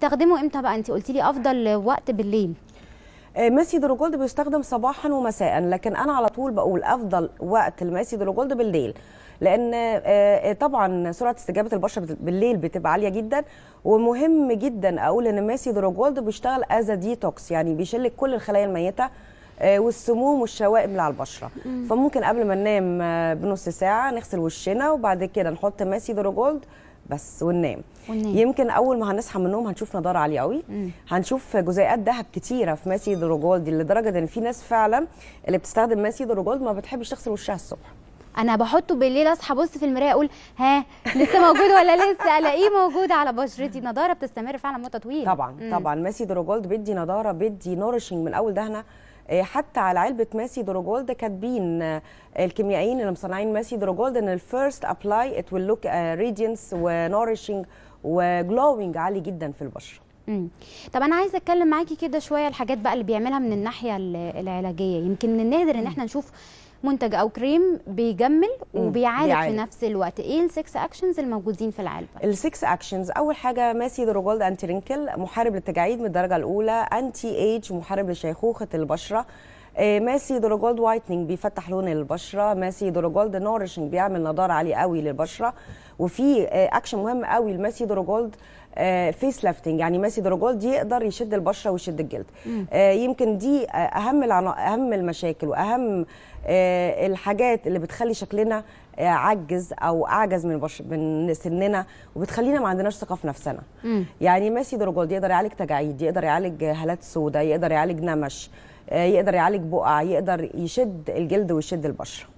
بتستخدمه امتى بقى انت قلتي لي افضل وقت بالليل آه، ميسي دروجولد بيستخدم صباحا ومساء لكن انا على طول بقول افضل وقت الميسي دروجولد بالليل لان آه، آه، طبعا سرعه استجابه البشره بالليل بتبقى عاليه جدا ومهم جدا اقول ان ميسي دروجولد بيشتغل از ديتوكس يعني بيشيل كل الخلايا الميته والسموم والشوائب اللي على البشره فممكن قبل ما ننام بنص ساعه نغسل وشنا وبعد كده نحط ميسي دروجولد بس وننام وننام يمكن اول ما هنصحى من النوم هنشوف نضاره عاليه قوي هنشوف جزيئات ذهب كتيره في ماسي الرجول لدرجه ان في ناس فعلا اللي بتستخدم ماسي الرجول ما بتحبش تغسل وشها الصبح انا بحطه بالليل اصحى ابص في المرايه اقول ها لسه موجود ولا لسه الاقيه موجود على بشرتي نضاره بتستمر فعلا مده طويله طبعا مم. طبعا ماسي دروجولد بيدي نضاره بيدي نورشنج من اول دهنه آه، حتى على علبه ماسي دروجولد كاتبين آه، الكيميائيين اللي مصنعين ماسي دروجولد ان الفيرست ابلاي ات ويل لوك ريدينس ونورشنج وجلوينج عالي جدا في البشره طب انا عايزه اتكلم معاكي كده شويه الحاجات بقى اللي بيعملها من الناحيه العلاجيه يمكن من النادر ان احنا نشوف منتج او كريم بيجمل وبيعالج في نفس الوقت ايه السكس اكشنز الموجودين في العلبه السكس اكشنز اول حاجه ماسي دروجولد انتي رينكل محارب للتجاعيد من الدرجه الاولى انتي ايج محارب لشيخوخه البشره آه، ماسي دروجولد وايتنينج بيفتح لون البشره ماسي دروجولد نورشنج بيعمل نضاره عالي قوي للبشره وفي اكشن آه، مهم قوي لماسي دروجولد فيس آه، ليفتنج يعني ماسي دروجولد يقدر يشد البشره ويشد الجلد آه، يمكن دي اهم اهم المشاكل واهم الحاجات اللي بتخلي شكلنا عجز او اعجز من بش... من سننا وبتخلينا ما عندناش ثقه في نفسنا مم. يعني ماسي دروجولد يقدر يعالج تجاعيد يقدر يعالج هالات سوداء يقدر يعالج نمش يقدر يعالج بقع يقدر يشد الجلد ويشد البشره